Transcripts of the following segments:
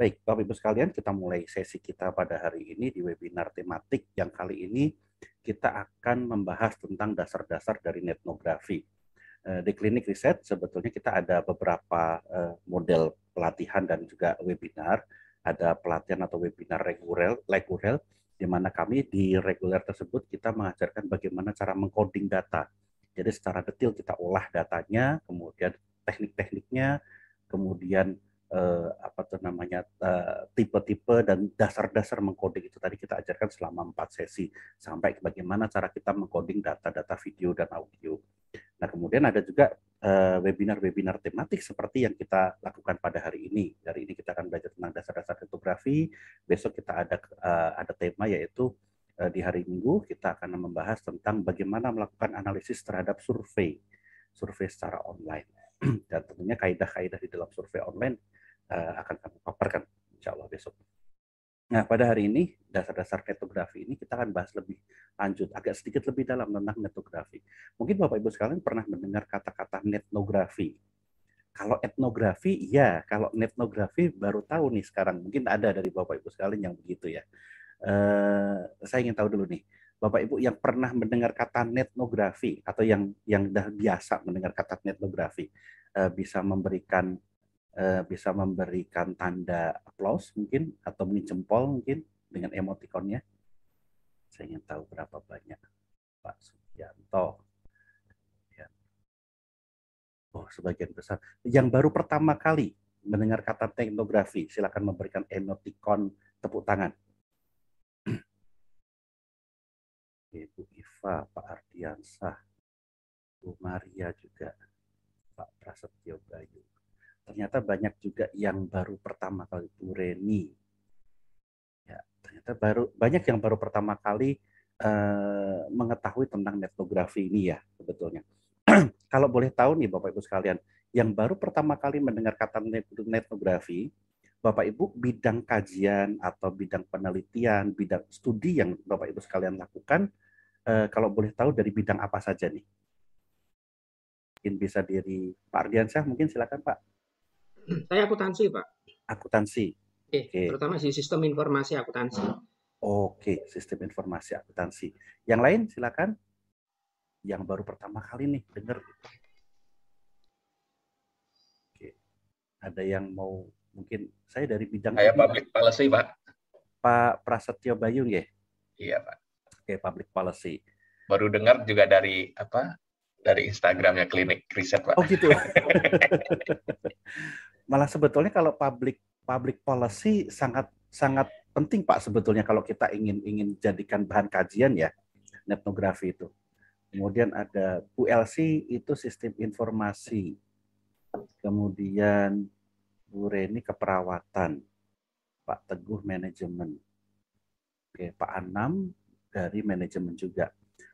Baik, Bapak Ibu sekalian, kita mulai sesi kita pada hari ini di webinar tematik yang kali ini kita akan membahas tentang dasar-dasar dari netnografi. Eh, di klinik riset sebetulnya kita ada beberapa eh, model pelatihan dan juga webinar. Ada pelatihan atau webinar reguler, reguler di mana kami di reguler tersebut kita mengajarkan bagaimana cara mengcoding data. Jadi secara detail kita olah datanya, kemudian teknik-tekniknya, kemudian eh, apa tuh namanya eh, tipe-tipe eh, dan dasar-dasar mengkoding itu tadi kita ajarkan selama empat sesi sampai bagaimana cara kita mengkoding data-data video dan audio. Nah kemudian ada juga eh, webinar-webinar eh, tematik seperti yang kita lakukan pada hari ini. Hari ini kita akan belajar tentang dasar-dasar kriptografi. Besok kita ada eh, ada tema yaitu di hari Minggu kita akan membahas tentang bagaimana melakukan analisis terhadap survei, survei secara online. Dan tentunya kaidah-kaidah di dalam survei online Eh, akan kami paparkan insya Allah besok. Nah, pada hari ini, dasar-dasar netografi ini kita akan bahas lebih lanjut, agak sedikit lebih dalam tentang netografi. Mungkin Bapak-Ibu sekalian pernah mendengar kata-kata netnografi. Kalau etnografi, ya. Kalau netnografi, baru tahu nih sekarang. Mungkin ada dari Bapak-Ibu sekalian yang begitu ya. Uh, saya ingin tahu dulu nih, Bapak-Ibu yang pernah mendengar kata netnografi atau yang yang dah biasa mendengar kata netnografi, uh, bisa memberikan Eh, bisa memberikan tanda aplaus mungkin atau mungkin mungkin dengan emotikonnya. Saya ingin tahu berapa banyak Pak Sugianto. Ya. Oh, sebagian besar. Yang baru pertama kali mendengar kata teknografi, silakan memberikan emotikon tepuk tangan. Ibu Iva, Pak Ardiansah, Bu Maria juga, Pak Prasetyo Bayu ternyata banyak juga yang baru pertama kali Bu Reni. Ya, ternyata baru banyak yang baru pertama kali uh, mengetahui tentang netografi ini ya sebetulnya. Kalau boleh tahu nih Bapak Ibu sekalian, yang baru pertama kali mendengar kata netografi, Bapak Ibu bidang kajian atau bidang penelitian, bidang studi yang Bapak Ibu sekalian lakukan, eh, kalau boleh tahu dari bidang apa saja nih? Mungkin bisa dari Pak Ardiansyah, mungkin silakan Pak. Saya akuntansi, Pak. Akuntansi. Iya, Oke, okay. terutama di sistem informasi akuntansi. Oke, okay. sistem informasi akuntansi. Yang lain silakan. Yang baru pertama kali nih dengar. Oke. Ada yang mau mungkin saya dari bidang Saya public policy, Pak. Pak Prasetyo Bayung ya? Iya, Pak. Oke, public policy. Baru dengar juga dari apa? Dari Instagramnya klinik riset, Pak. Oh gitu. malah sebetulnya kalau public public policy sangat sangat penting Pak sebetulnya kalau kita ingin ingin jadikan bahan kajian ya etnografi itu. Kemudian ada ULC itu sistem informasi. Kemudian Bu Reni keperawatan. Pak Teguh manajemen. Oke, Pak Anam dari manajemen juga.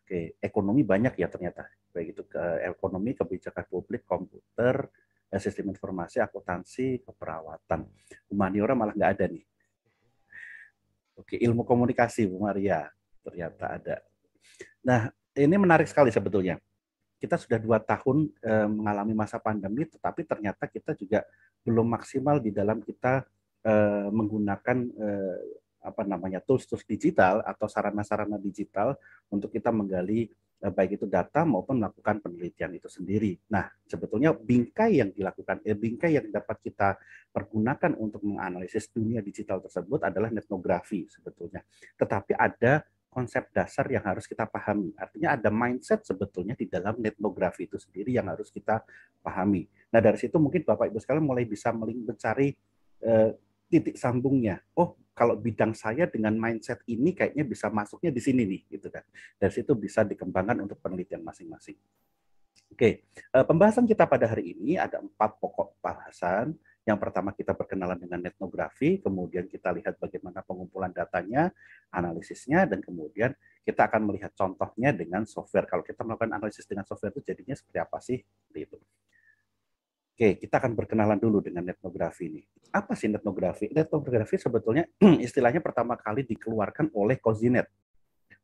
Oke, ekonomi banyak ya ternyata. Baik itu ke ekonomi, kebijakan publik, komputer, sistem informasi, akuntansi, keperawatan. Humaniora malah nggak ada nih. Oke, ilmu komunikasi Bu Maria ternyata ada. Nah, ini menarik sekali sebetulnya. Kita sudah dua tahun eh, mengalami masa pandemi, tetapi ternyata kita juga belum maksimal di dalam kita eh, menggunakan eh, apa namanya tools-tools digital atau sarana-sarana digital untuk kita menggali eh, baik itu data maupun melakukan penelitian itu sendiri. Nah, sebetulnya bingkai yang dilakukan, eh, bingkai yang dapat kita pergunakan untuk menganalisis dunia digital tersebut adalah etnografi sebetulnya. Tetapi ada konsep dasar yang harus kita pahami. Artinya ada mindset sebetulnya di dalam etnografi itu sendiri yang harus kita pahami. Nah, dari situ mungkin Bapak Ibu sekalian mulai bisa mencari eh, titik sambungnya. Oh, kalau bidang saya dengan mindset ini kayaknya bisa masuknya di sini nih gitu kan. Dari situ bisa dikembangkan untuk penelitian masing-masing. Oke, eh, pembahasan kita pada hari ini ada empat pokok bahasan Yang pertama kita perkenalan dengan etnografi, kemudian kita lihat bagaimana pengumpulan datanya, analisisnya, dan kemudian kita akan melihat contohnya dengan software. Kalau kita melakukan analisis dengan software itu jadinya seperti apa sih? itu. Oke, kita akan berkenalan dulu dengan etnografi ini. Apa sih etnografi? Etnografi sebetulnya istilahnya pertama kali dikeluarkan oleh Kozinet.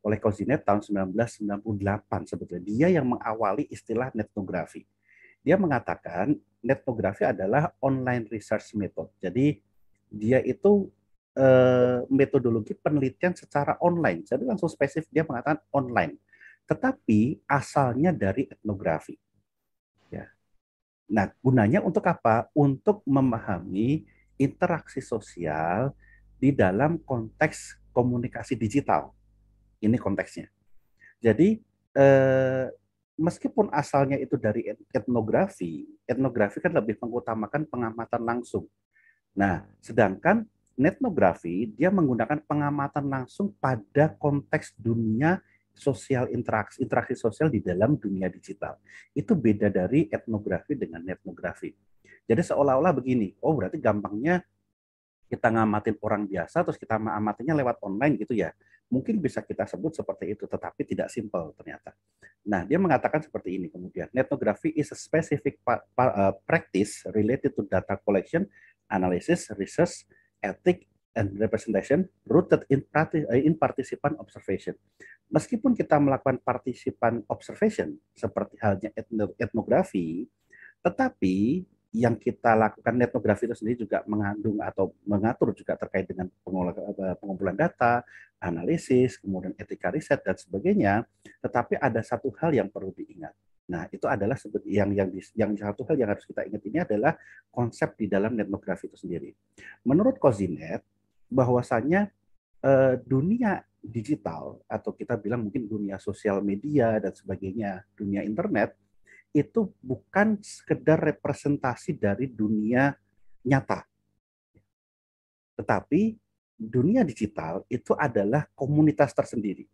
Oleh Kozinet tahun 1998 sebetulnya. Dia yang mengawali istilah etnografi. Dia mengatakan etnografi adalah online research method. Jadi dia itu eh, metodologi penelitian secara online. Jadi langsung spesifik dia mengatakan online. Tetapi asalnya dari etnografi Nah, gunanya untuk apa? Untuk memahami interaksi sosial di dalam konteks komunikasi digital. Ini konteksnya. Jadi, eh, meskipun asalnya itu dari etnografi, etnografi kan lebih mengutamakan pengamatan langsung. Nah, sedangkan netnografi dia menggunakan pengamatan langsung pada konteks dunia sosial interaksi interaksi sosial di dalam dunia digital itu beda dari etnografi dengan etnografi jadi seolah-olah begini oh berarti gampangnya kita ngamatin orang biasa terus kita amatinya lewat online gitu ya mungkin bisa kita sebut seperti itu tetapi tidak simpel ternyata nah dia mengatakan seperti ini kemudian etnografi is a specific eh, practice related to data collection analysis research ethic and representation rooted in, eh, in participant observation. Meskipun kita melakukan participant observation seperti halnya etnografi, tetapi yang kita lakukan etnografi itu sendiri juga mengandung atau mengatur juga terkait dengan pengumpulan data, analisis, kemudian etika riset dan sebagainya. Tetapi ada satu hal yang perlu diingat. Nah, itu adalah yang yang yang satu hal yang harus kita ingat ini adalah konsep di dalam etnografi itu sendiri. Menurut Kozinet, bahwasannya uh, dunia digital atau kita bilang mungkin dunia sosial media dan sebagainya, dunia internet itu bukan sekedar representasi dari dunia nyata. Tetapi dunia digital itu adalah komunitas tersendiri.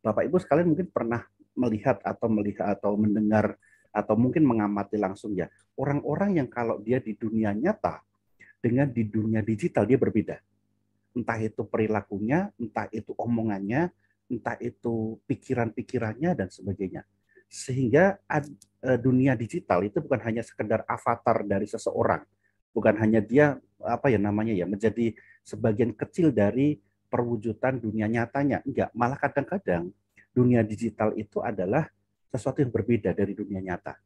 Bapak Ibu sekalian mungkin pernah melihat atau melihat atau mendengar atau mungkin mengamati langsung ya, orang-orang yang kalau dia di dunia nyata dengan di dunia digital dia berbeda entah itu perilakunya, entah itu omongannya, entah itu pikiran-pikirannya dan sebagainya. Sehingga eh, dunia digital itu bukan hanya sekedar avatar dari seseorang, bukan hanya dia apa ya namanya ya menjadi sebagian kecil dari perwujudan dunia nyatanya. Enggak, malah kadang-kadang dunia digital itu adalah sesuatu yang berbeda dari dunia nyata.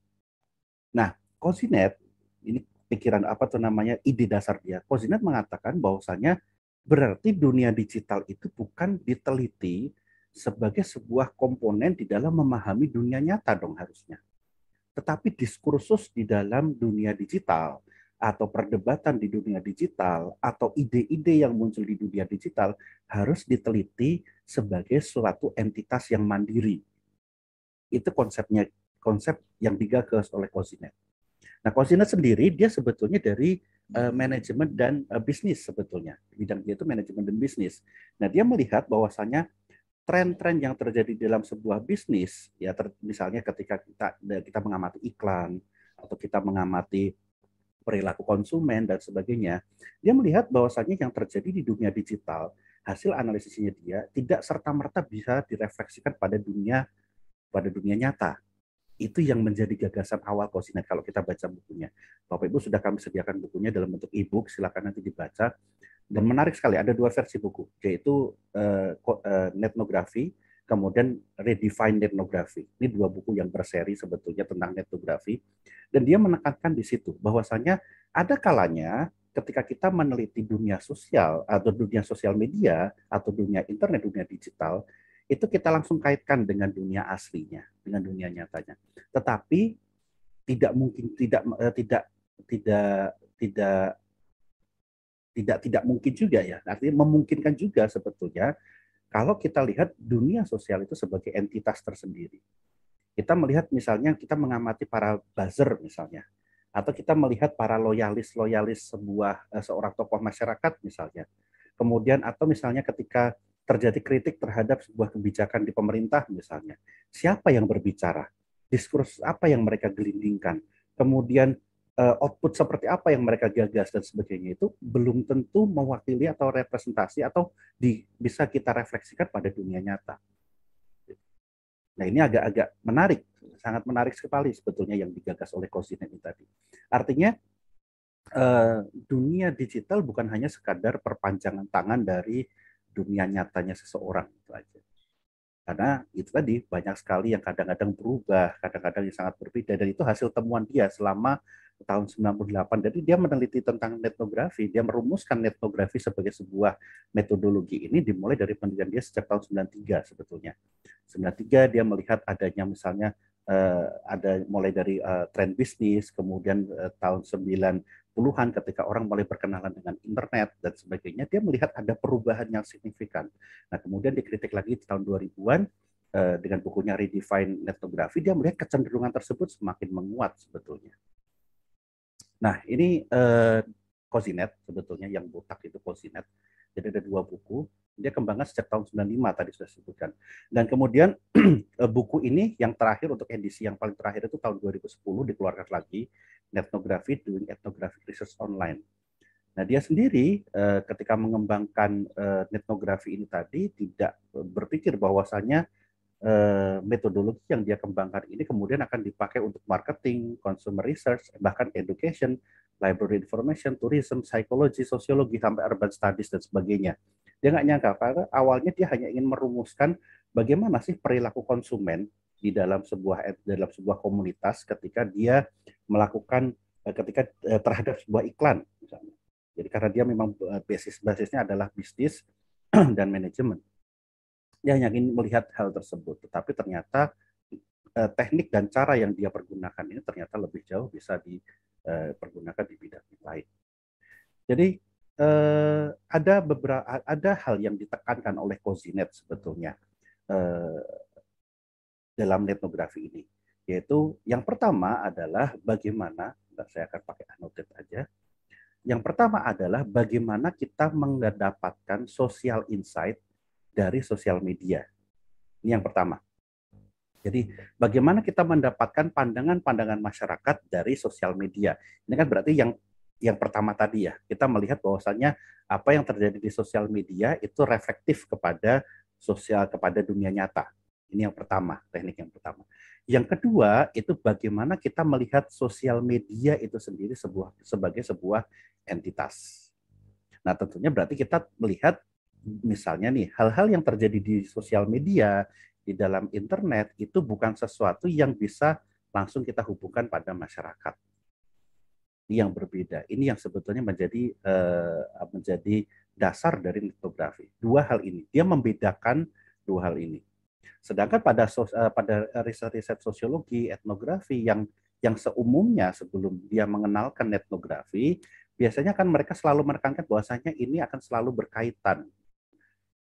Nah, Cosinet ini pikiran apa tuh namanya ide dasar dia. Cosinet mengatakan bahwasanya Berarti dunia digital itu bukan diteliti sebagai sebuah komponen di dalam memahami dunia nyata dong harusnya. Tetapi diskursus di dalam dunia digital atau perdebatan di dunia digital atau ide-ide yang muncul di dunia digital harus diteliti sebagai suatu entitas yang mandiri. Itu konsepnya konsep yang digagas oleh Kozinet. Nah, Kozinet sendiri dia sebetulnya dari uh, eh, manajemen dan eh, bisnis sebetulnya. Bidang dia itu manajemen dan bisnis. Nah, dia melihat bahwasannya tren-tren yang terjadi dalam sebuah bisnis ya ter, misalnya ketika kita kita mengamati iklan atau kita mengamati perilaku konsumen dan sebagainya, dia melihat bahwasannya yang terjadi di dunia digital hasil analisisnya dia tidak serta merta bisa direfleksikan pada dunia pada dunia nyata itu yang menjadi gagasan awal Kosinet kalau kita baca bukunya. Bapak Ibu sudah kami sediakan bukunya dalam bentuk e-book, silakan nanti dibaca. Dan menarik sekali ada dua versi buku, yaitu uh, uh, netnografi kemudian redefine netnografi. Ini dua buku yang berseri sebetulnya tentang netnografi dan dia menekankan di situ bahwasanya ada kalanya ketika kita meneliti dunia sosial atau dunia sosial media atau dunia internet, dunia digital, itu kita langsung kaitkan dengan dunia aslinya, dengan dunia nyatanya. Tetapi tidak mungkin tidak eh, tidak tidak tidak tidak tidak mungkin juga ya. Artinya memungkinkan juga sebetulnya kalau kita lihat dunia sosial itu sebagai entitas tersendiri. Kita melihat misalnya kita mengamati para buzzer misalnya atau kita melihat para loyalis-loyalis sebuah eh, seorang tokoh masyarakat misalnya. Kemudian atau misalnya ketika terjadi kritik terhadap sebuah kebijakan di pemerintah misalnya. Siapa yang berbicara? Diskursus apa yang mereka gelindingkan? Kemudian eh, output seperti apa yang mereka gagas dan sebagainya itu belum tentu mewakili atau representasi atau di, bisa kita refleksikan pada dunia nyata. Nah ini agak-agak menarik, sangat menarik sekali sebetulnya yang digagas oleh Kozinen ini tadi. Artinya eh, dunia digital bukan hanya sekadar perpanjangan tangan dari dunia nyatanya seseorang itu aja. Karena itu tadi banyak sekali yang kadang-kadang berubah, kadang-kadang yang sangat berbeda dan itu hasil temuan dia selama tahun 98. Jadi dia meneliti tentang netnografi, dia merumuskan netnografi sebagai sebuah metodologi ini dimulai dari penelitian dia sejak tahun 93 sebetulnya. 93 dia melihat adanya misalnya uh, ada mulai dari uh, tren bisnis, kemudian uh, tahun 90-an ketika orang mulai berkenalan dengan internet dan sebagainya, dia melihat ada perubahan yang signifikan. Nah, kemudian dikritik lagi di tahun 2000-an uh, dengan bukunya Redefine Ethnography, dia melihat kecenderungan tersebut semakin menguat sebetulnya. Nah, ini uh, Cosinet sebetulnya yang botak itu Cosinet jadi ada dua buku. Dia kembangkan sejak tahun 95 tadi sudah disebutkan. Dan kemudian eh, buku ini yang terakhir untuk edisi yang paling terakhir itu tahun 2010 dikeluarkan lagi Ethnography Doing Ethnographic Research Online. Nah, dia sendiri eh, ketika mengembangkan eh, etnografi ini tadi tidak berpikir bahwasanya metodologi yang dia kembangkan ini kemudian akan dipakai untuk marketing, consumer research, bahkan education library information, tourism, psikologi, sosiologi sampai urban studies dan sebagainya. Dia nggak nyangka karena awalnya dia hanya ingin merumuskan bagaimana sih perilaku konsumen di dalam sebuah dalam sebuah komunitas ketika dia melakukan eh, ketika eh, terhadap sebuah iklan misalnya. Jadi karena dia memang eh, basis basisnya adalah bisnis dan manajemen. Dia hanya ingin melihat hal tersebut, tetapi ternyata teknik dan cara yang dia pergunakan ini ternyata lebih jauh bisa di eh, pergunakan di bidang yang lain. Jadi eh, ada beberapa ada hal yang ditekankan oleh Kozinet sebetulnya eh, dalam etnografi ini, yaitu yang pertama adalah bagaimana, saya akan pakai annotate aja. Yang pertama adalah bagaimana kita mendapatkan social insight dari sosial media. Ini yang pertama. Jadi bagaimana kita mendapatkan pandangan-pandangan masyarakat dari sosial media? Ini kan berarti yang yang pertama tadi ya, kita melihat bahwasannya apa yang terjadi di sosial media itu reflektif kepada sosial kepada dunia nyata. Ini yang pertama, teknik yang pertama. Yang kedua itu bagaimana kita melihat sosial media itu sendiri sebuah sebagai sebuah entitas. Nah, tentunya berarti kita melihat misalnya nih hal-hal yang terjadi di sosial media di dalam internet itu bukan sesuatu yang bisa langsung kita hubungkan pada masyarakat. Ini yang berbeda. Ini yang sebetulnya menjadi uh, menjadi dasar dari litografi. Dua hal ini. Dia membedakan dua hal ini. Sedangkan pada sos, eh, pada riset-riset sosiologi, etnografi yang yang seumumnya sebelum dia mengenalkan etnografi, biasanya kan mereka selalu menekankan bahwasanya ini akan selalu berkaitan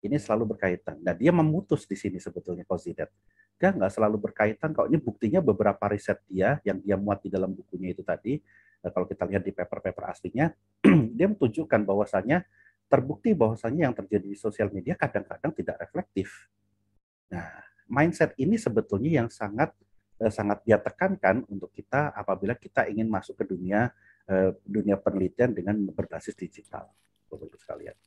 ini selalu berkaitan. Nah, dia memutus di sini sebetulnya Kozidet. Dia nggak selalu berkaitan, kalau ini buktinya beberapa riset dia yang dia muat di dalam bukunya itu tadi, eh, kalau kita lihat di paper-paper aslinya, dia menunjukkan bahwasannya terbukti bahwasannya yang terjadi di sosial media kadang-kadang tidak reflektif. Nah, mindset ini sebetulnya yang sangat eh, sangat dia tekankan untuk kita apabila kita ingin masuk ke dunia eh, dunia penelitian dengan berbasis digital, bapak sekalian.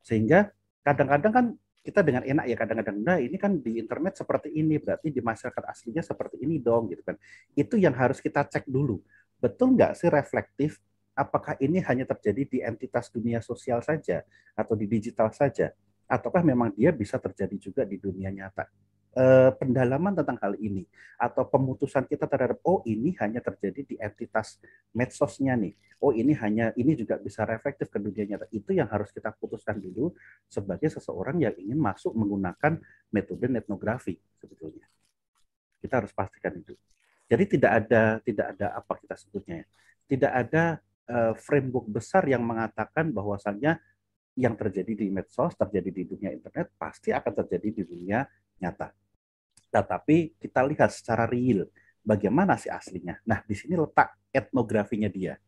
Sehingga kadang-kadang kan kita dengan enak ya kadang-kadang nah ini kan di internet seperti ini berarti di masyarakat aslinya seperti ini dong gitu kan itu yang harus kita cek dulu betul nggak sih reflektif apakah ini hanya terjadi di entitas dunia sosial saja atau di digital saja ataukah memang dia bisa terjadi juga di dunia nyata eh, pendalaman tentang hal ini atau pemutusan kita terhadap oh ini hanya terjadi di entitas medsosnya nih oh ini hanya ini juga bisa reflektif ke dunia nyata itu yang harus kita putuskan dulu sebagai seseorang yang ingin masuk menggunakan metode etnografi sebetulnya kita harus pastikan itu jadi tidak ada tidak ada apa kita sebutnya ya tidak ada eh, framework besar yang mengatakan bahwasannya yang terjadi di medsos, terjadi di dunia internet, pasti akan terjadi di dunia nyata tetapi kita lihat secara real bagaimana sih aslinya. Nah, di sini letak etnografinya dia.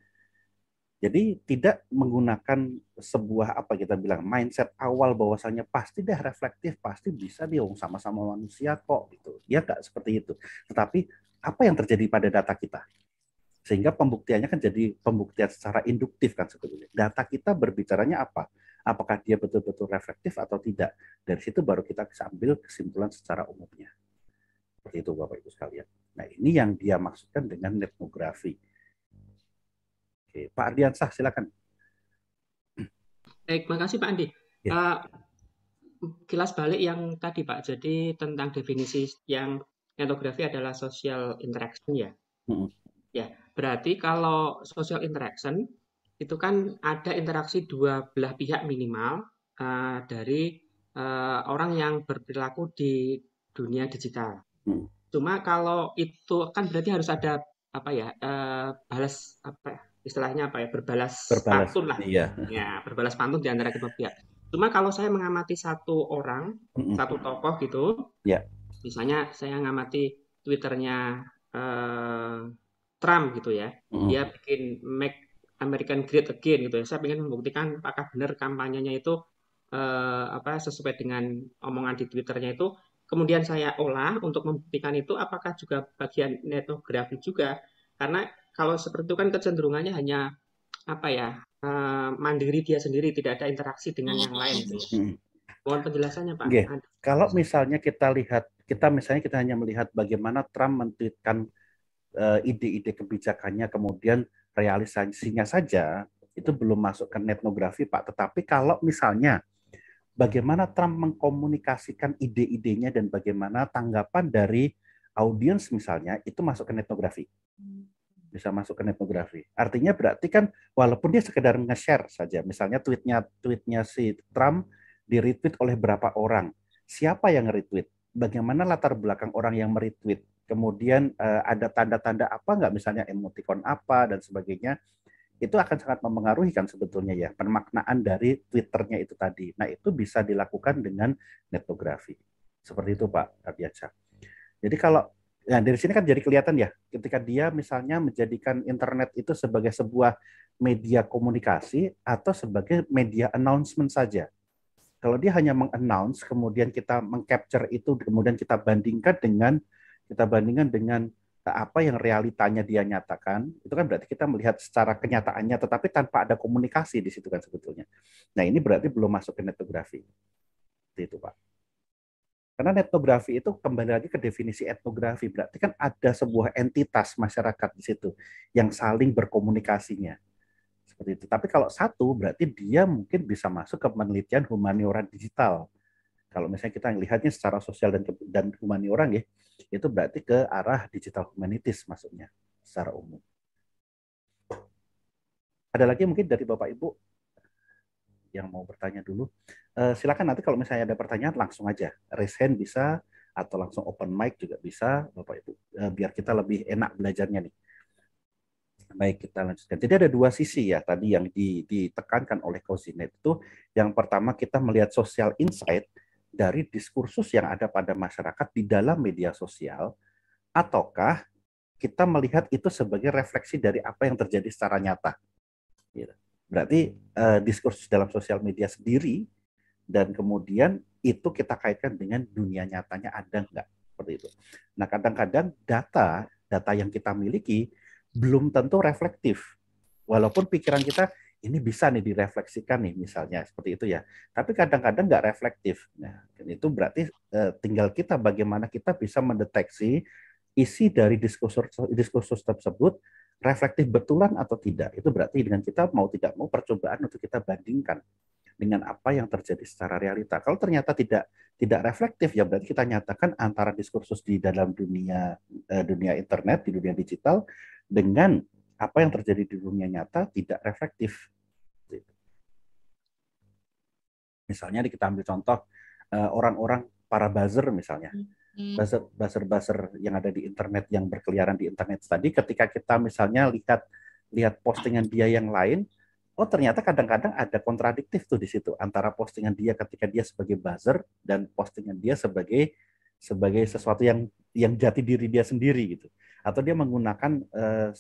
Jadi tidak menggunakan sebuah apa kita bilang mindset awal bahwasanya pasti dah reflektif, pasti bisa dia sama-sama manusia kok gitu. Ya enggak seperti itu. Tetapi apa yang terjadi pada data kita? Sehingga pembuktiannya kan jadi pembuktian secara induktif kan sebetulnya. Data kita berbicaranya apa? Apakah dia betul-betul reflektif atau tidak? Dari situ baru kita bisa ambil kesimpulan secara umumnya. Seperti itu Bapak Ibu sekalian. Nah ini yang dia maksudkan dengan etnografi. Oke, Pak Ardiansah silakan. Baik, kasih Pak Andi. Ya. Uh, kilas balik yang tadi Pak, jadi tentang definisi yang etnografi adalah social interaction ya. -hmm. Ya, berarti kalau social interaction itu kan ada interaksi dua belah pihak minimal uh, dari uh, orang yang berperilaku di dunia digital. Hmm. Cuma kalau itu kan berarti harus ada apa ya uh, balas apa ya, istilahnya apa ya berbalas, berbalas pantun lah. Iya. Ya berbalas pantun di antara kita pihak. Cuma kalau saya mengamati satu orang, mm -mm. satu tokoh gitu, yeah. misalnya saya mengamati twitternya uh, Trump gitu ya, mm. dia bikin make American Great Again gitu ya. Saya ingin membuktikan apakah benar kampanyenya itu uh, apa sesuai dengan omongan di twitternya itu kemudian saya olah untuk membuktikan itu apakah juga bagian netografi juga karena kalau seperti itu kan kecenderungannya hanya apa ya uh, mandiri dia sendiri tidak ada interaksi dengan yang lain hmm. hmm. mohon penjelasannya pak okay. kalau misalnya kita lihat kita misalnya kita hanya melihat bagaimana Trump mentweetkan uh, eh, ide-ide kebijakannya kemudian realisasinya saja itu belum masuk ke netografi pak tetapi kalau misalnya bagaimana Trump mengkomunikasikan ide-idenya dan bagaimana tanggapan dari audiens misalnya itu masuk ke etnografi. Bisa masuk ke etnografi. Artinya berarti kan walaupun dia sekedar nge-share saja, misalnya tweetnya tweetnya si Trump di-retweet oleh berapa orang, siapa yang retweet, bagaimana latar belakang orang yang meretweet, kemudian eh, ada tanda-tanda apa nggak misalnya emoticon apa dan sebagainya itu akan sangat mempengaruhi kan sebetulnya ya pemaknaan dari twitternya itu tadi. Nah itu bisa dilakukan dengan netografi. Seperti itu Pak Ardiansyah. Jadi kalau nah dari sini kan jadi kelihatan ya ketika dia misalnya menjadikan internet itu sebagai sebuah media komunikasi atau sebagai media announcement saja. Kalau dia hanya mengannounce kemudian kita mengcapture itu kemudian kita bandingkan dengan kita bandingkan dengan Nah, apa yang realitanya dia nyatakan itu kan berarti kita melihat secara kenyataannya tetapi tanpa ada komunikasi di situ kan sebetulnya nah ini berarti belum masuk ke netografi itu pak karena netografi itu kembali lagi ke definisi etnografi berarti kan ada sebuah entitas masyarakat di situ yang saling berkomunikasinya seperti itu tapi kalau satu berarti dia mungkin bisa masuk ke penelitian humaniora digital kalau misalnya kita lihatnya secara sosial dan dan humani orang ya, itu berarti ke arah digital humanities maksudnya secara umum. Ada lagi mungkin dari Bapak Ibu yang mau bertanya dulu. Eh, silakan nanti kalau misalnya ada pertanyaan langsung aja. Raise hand bisa atau langsung open mic juga bisa Bapak Ibu. Eh, biar kita lebih enak belajarnya nih. Baik, kita lanjutkan. Jadi ada dua sisi ya tadi yang ditekankan oleh Kozinet itu. Yang pertama kita melihat social insight dari diskursus yang ada pada masyarakat di dalam media sosial, ataukah kita melihat itu sebagai refleksi dari apa yang terjadi secara nyata. Gitu. Berarti eh, diskursus dalam sosial media sendiri dan kemudian itu kita kaitkan dengan dunia nyatanya ada nggak seperti itu. Nah kadang-kadang data data yang kita miliki belum tentu reflektif. Walaupun pikiran kita ini bisa nih direfleksikan nih misalnya seperti itu ya. Tapi kadang-kadang nggak reflektif. Nah, dan itu berarti eh, tinggal kita bagaimana kita bisa mendeteksi isi dari diskursus diskursus tersebut reflektif betulan atau tidak. Itu berarti dengan kita mau tidak mau percobaan untuk kita bandingkan dengan apa yang terjadi secara realita. Kalau ternyata tidak tidak reflektif ya berarti kita nyatakan antara diskursus di dalam dunia eh, dunia internet di dunia digital dengan apa yang terjadi di dunia nyata tidak reflektif. Misalnya kita ambil contoh eh, orang-orang para buzzer misalnya. Hmm. Buzzer, buzzer yang ada di internet yang berkeliaran di internet tadi ketika kita misalnya lihat lihat postingan dia yang lain oh ternyata kadang-kadang ada kontradiktif tuh di situ antara postingan dia ketika dia sebagai buzzer dan postingan dia sebagai sebagai sesuatu yang yang jati diri dia sendiri gitu atau dia menggunakan uh,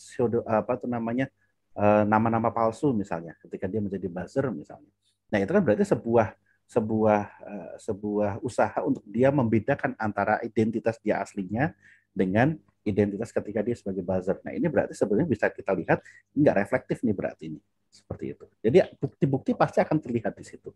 apa tuh namanya eh, nama-nama uh, palsu misalnya ketika dia menjadi buzzer misalnya. Nah, itu kan berarti sebuah sebuah uh, sebuah usaha untuk dia membedakan antara identitas dia aslinya dengan identitas ketika dia sebagai buzzer. Nah, ini berarti sebenarnya bisa kita lihat nggak reflektif nih berarti ini seperti itu. Jadi bukti-bukti pasti akan terlihat di situ.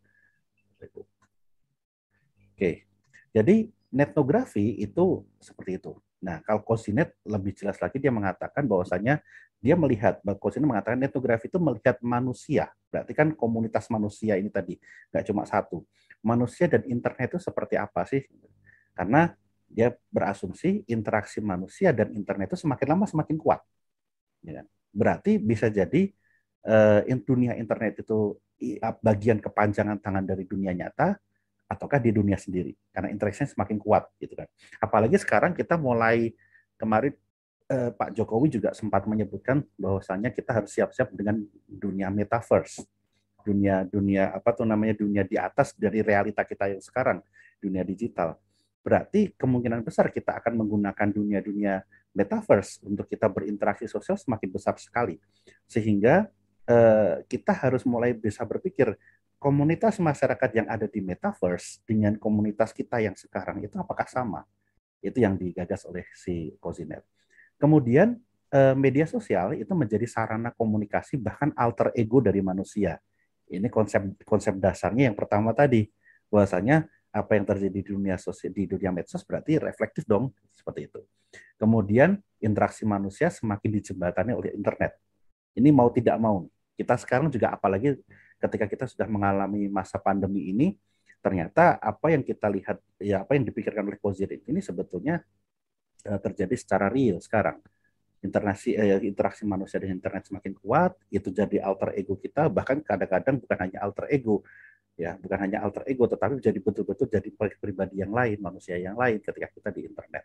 Oke, jadi netnografi itu seperti itu. Nah, kalau Kosinet lebih jelas lagi dia mengatakan bahwasanya dia melihat Kosinet mengatakan netografi itu melihat manusia. Berarti kan komunitas manusia ini tadi nggak cuma satu. Manusia dan internet itu seperti apa sih? Karena dia berasumsi interaksi manusia dan internet itu semakin lama semakin kuat. Ya kan? Berarti bisa jadi eh, dunia internet itu bagian kepanjangan tangan dari dunia nyata, ataukah di dunia sendiri karena interaksinya semakin kuat gitu kan apalagi sekarang kita mulai kemarin eh, Pak Jokowi juga sempat menyebutkan bahwasannya kita harus siap-siap dengan dunia metaverse dunia dunia apa tuh namanya dunia di atas dari realita kita yang sekarang dunia digital berarti kemungkinan besar kita akan menggunakan dunia-dunia metaverse untuk kita berinteraksi sosial semakin besar sekali sehingga eh, kita harus mulai bisa berpikir komunitas masyarakat yang ada di metaverse dengan komunitas kita yang sekarang itu apakah sama? Itu yang digagas oleh si Kozinet. Kemudian eh, media sosial itu menjadi sarana komunikasi bahkan alter ego dari manusia. Ini konsep konsep dasarnya yang pertama tadi bahwasanya apa yang terjadi di dunia sosial di dunia medsos berarti reflektif dong seperti itu. Kemudian interaksi manusia semakin dijembatani oleh internet. Ini mau tidak mau kita sekarang juga apalagi ketika kita sudah mengalami masa pandemi ini ternyata apa yang kita lihat ya apa yang dipikirkan oleh Kozirin ini sebetulnya uh, terjadi secara real sekarang interaksi eh, interaksi manusia dengan internet semakin kuat itu jadi alter ego kita bahkan kadang-kadang bukan hanya alter ego ya bukan hanya alter ego tetapi jadi betul-betul jadi pribadi yang lain manusia yang lain ketika kita di internet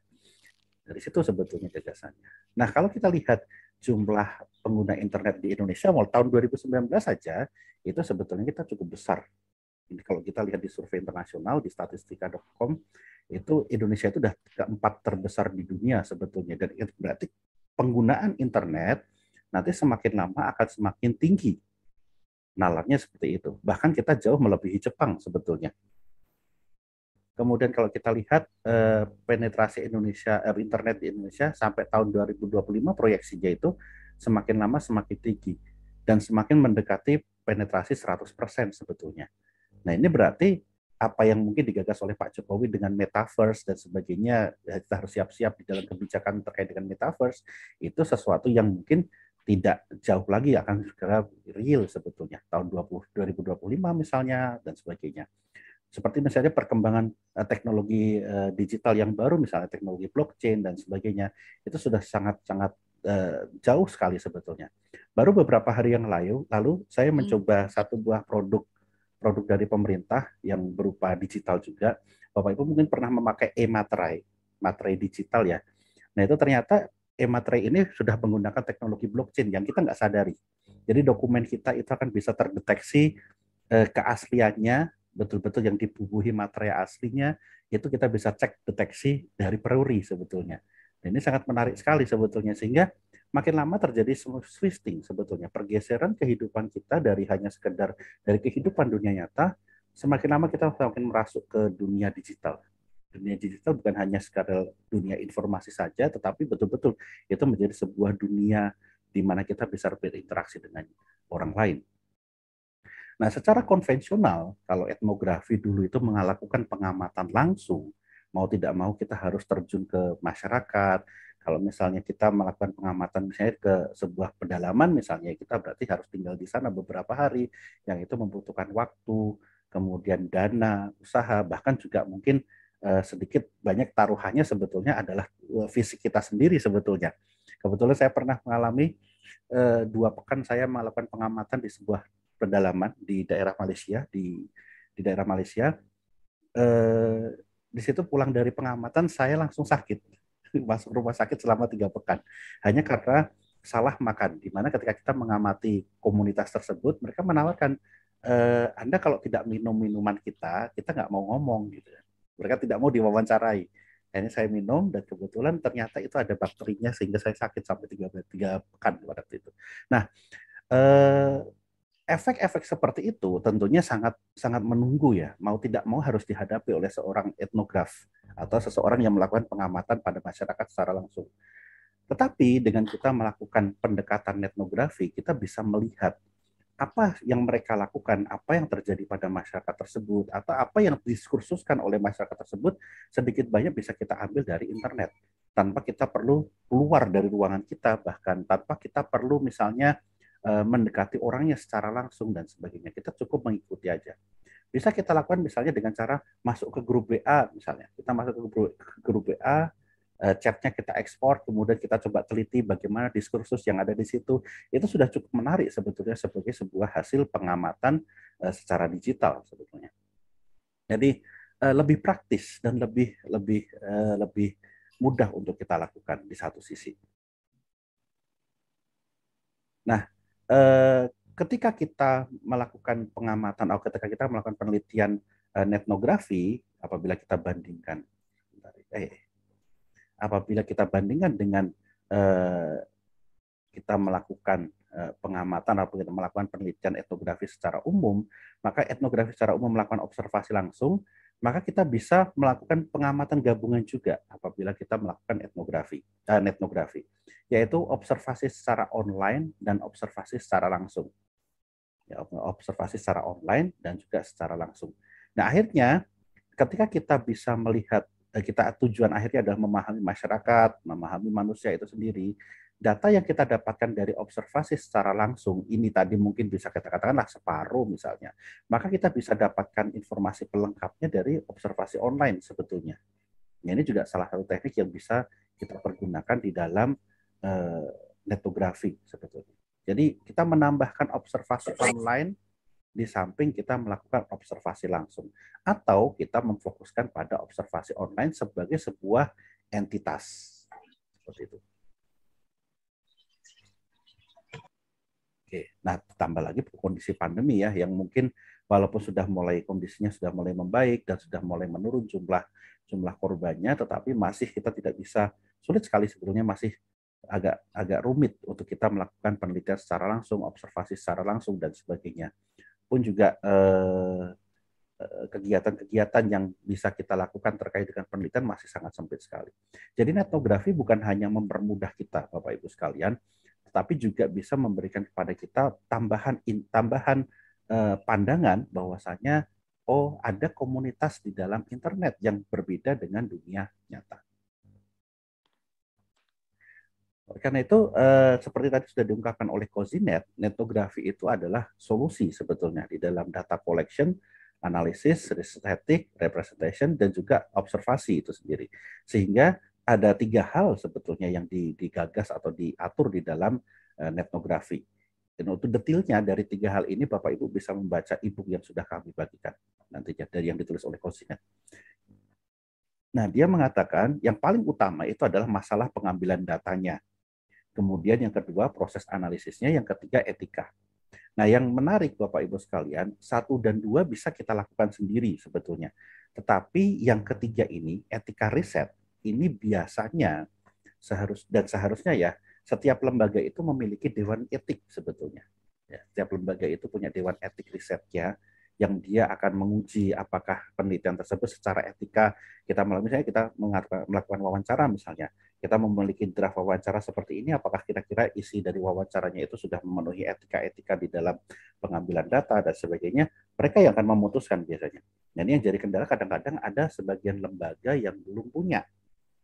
dari situ sebetulnya gagasannya nah kalau kita lihat jumlah pengguna internet di Indonesia mau tahun 2019 saja itu sebetulnya kita cukup besar. Jadi kalau kita lihat di survei internasional di statistika.com itu Indonesia itu sudah keempat terbesar di dunia sebetulnya dan itu berarti penggunaan internet nanti semakin lama akan semakin tinggi. Nalarnya seperti itu. Bahkan kita jauh melebihi Jepang sebetulnya Kemudian kalau kita lihat eh, penetrasi Indonesia eh, internet di Indonesia sampai tahun 2025 proyeksinya itu semakin lama semakin tinggi dan semakin mendekati penetrasi 100% sebetulnya. Nah, ini berarti apa yang mungkin digagas oleh Pak Jokowi dengan metaverse dan sebagainya ya, kita harus siap-siap di dalam kebijakan terkait dengan metaverse itu sesuatu yang mungkin tidak jauh lagi akan segera real sebetulnya tahun 20, 2025 misalnya dan sebagainya seperti misalnya perkembangan eh, teknologi eh, digital yang baru misalnya teknologi blockchain dan sebagainya itu sudah sangat-sangat eh, jauh sekali sebetulnya. Baru beberapa hari yang lalu lalu saya hmm. mencoba satu buah produk produk dari pemerintah yang berupa digital juga. Bapak Ibu mungkin pernah memakai e-materai, materai digital ya. Nah, itu ternyata e-materai ini sudah menggunakan teknologi blockchain yang kita nggak sadari. Jadi dokumen kita itu akan bisa terdeteksi keasliannya betul-betul yang dibubuhi materi aslinya itu kita bisa cek deteksi dari peruri sebetulnya. Dan ini sangat menarik sekali sebetulnya sehingga makin lama terjadi switching sebetulnya pergeseran kehidupan kita dari hanya sekedar dari kehidupan dunia nyata semakin lama kita semakin merasuk ke dunia digital. Dunia digital bukan hanya sekadar dunia informasi saja, tetapi betul-betul itu menjadi sebuah dunia di mana kita bisa berinteraksi dengan orang lain Nah, secara konvensional, kalau etnografi dulu itu melakukan pengamatan langsung, mau tidak mau kita harus terjun ke masyarakat. Kalau misalnya kita melakukan pengamatan misalnya ke sebuah pedalaman misalnya, kita berarti harus tinggal di sana beberapa hari, yang itu membutuhkan waktu, kemudian dana, usaha, bahkan juga mungkin eh, sedikit banyak taruhannya sebetulnya adalah eh, fisik kita sendiri sebetulnya. Kebetulan saya pernah mengalami eh, dua pekan saya melakukan pengamatan di sebuah pedalaman di daerah Malaysia di di daerah Malaysia eh, di situ pulang dari pengamatan saya langsung sakit masuk rumah sakit selama tiga pekan hanya karena salah makan di mana ketika kita mengamati komunitas tersebut mereka menawarkan eh, anda kalau tidak minum minuman kita kita nggak mau ngomong gitu kan. mereka tidak mau diwawancarai Ini saya minum dan kebetulan ternyata itu ada bakterinya sehingga saya sakit sampai tiga, tiga pekan pada waktu itu nah eh, efek-efek seperti itu tentunya sangat sangat menunggu ya mau tidak mau harus dihadapi oleh seorang etnograf atau seseorang yang melakukan pengamatan pada masyarakat secara langsung. Tetapi dengan kita melakukan pendekatan etnografi kita bisa melihat apa yang mereka lakukan, apa yang terjadi pada masyarakat tersebut atau apa yang diskursuskan oleh masyarakat tersebut sedikit banyak bisa kita ambil dari internet tanpa kita perlu keluar dari ruangan kita bahkan tanpa kita perlu misalnya Eh, mendekati orangnya secara langsung dan sebagainya. Kita cukup mengikuti aja. Bisa kita lakukan misalnya dengan cara masuk ke grup WA misalnya. Kita masuk ke grup, WA, eh, chatnya kita ekspor, kemudian kita coba teliti bagaimana diskursus yang ada di situ. Itu sudah cukup menarik sebetulnya sebagai sebuah hasil pengamatan eh, secara digital sebetulnya. Jadi lebih praktis dan lebih lebih lebih mudah untuk kita lakukan di satu sisi. Nah, Eh, ketika kita melakukan pengamatan atau ketika kita melakukan penelitian eh, etnografi, apabila kita bandingkan eh, apabila kita bandingkan dengan eh, kita melakukan pengamatan atau kita melakukan penelitian etnografi secara umum, maka etnografi secara umum melakukan observasi langsung maka kita bisa melakukan pengamatan gabungan juga apabila kita melakukan etnografi, eh, etnografi, yaitu observasi secara online dan observasi secara langsung. Ya, observasi secara online dan juga secara langsung. Nah, akhirnya ketika kita bisa melihat eh, kita tujuan akhirnya adalah memahami masyarakat, memahami manusia itu sendiri, data yang kita dapatkan dari observasi secara langsung ini tadi mungkin bisa kita katakanlah separuh misalnya, maka kita bisa dapatkan informasi pelengkapnya dari observasi online sebetulnya. Nah, ini juga salah satu teknik yang bisa kita pergunakan di dalam uh, eh, netografi sebetulnya. Jadi kita menambahkan observasi online di samping kita melakukan observasi langsung atau kita memfokuskan pada observasi online sebagai sebuah entitas seperti itu. Oke, nah tambah lagi kondisi pandemi ya yang mungkin walaupun sudah mulai kondisinya sudah mulai membaik dan sudah mulai menurun jumlah jumlah korbannya, tetapi masih kita tidak bisa sulit sekali sebetulnya masih agak agak rumit untuk kita melakukan penelitian secara langsung, observasi secara langsung dan sebagainya. Pun juga kegiatan eh, eh, kegiatan-kegiatan yang bisa kita lakukan terkait dengan penelitian masih sangat sempit sekali. Jadi netografi bukan hanya mempermudah kita, Bapak Ibu sekalian, tetapi juga bisa memberikan kepada kita tambahan in, tambahan uh, pandangan bahwasanya oh ada komunitas di dalam internet yang berbeda dengan dunia nyata. Karena itu uh, seperti tadi sudah diungkapkan oleh Kozinet, netografi itu adalah solusi sebetulnya di dalam data collection, analisis, statistik, representation dan juga observasi itu sendiri. Sehingga ada tiga hal sebetulnya yang digagas atau diatur di dalam netnografi. Eh, dan untuk detailnya dari tiga hal ini Bapak Ibu bisa membaca ibu yang sudah kami bagikan nanti ya, dari yang ditulis oleh konsumen. Nah, dia mengatakan yang paling utama itu adalah masalah pengambilan datanya. Kemudian yang kedua proses analisisnya, yang ketiga etika. Nah, yang menarik Bapak Ibu sekalian, satu dan dua bisa kita lakukan sendiri sebetulnya. Tetapi yang ketiga ini, etika riset, ini biasanya seharus dan seharusnya ya setiap lembaga itu memiliki dewan etik sebetulnya. Ya, setiap lembaga itu punya dewan etik risetnya yang dia akan menguji apakah penelitian tersebut secara etika kita misalnya kita melakukan wawancara misalnya kita memiliki draft wawancara seperti ini apakah kira-kira isi dari wawancaranya itu sudah memenuhi etika-etika di dalam pengambilan data dan sebagainya mereka yang akan memutuskan biasanya dan ini yang jadi kendala kadang-kadang ada sebagian lembaga yang belum punya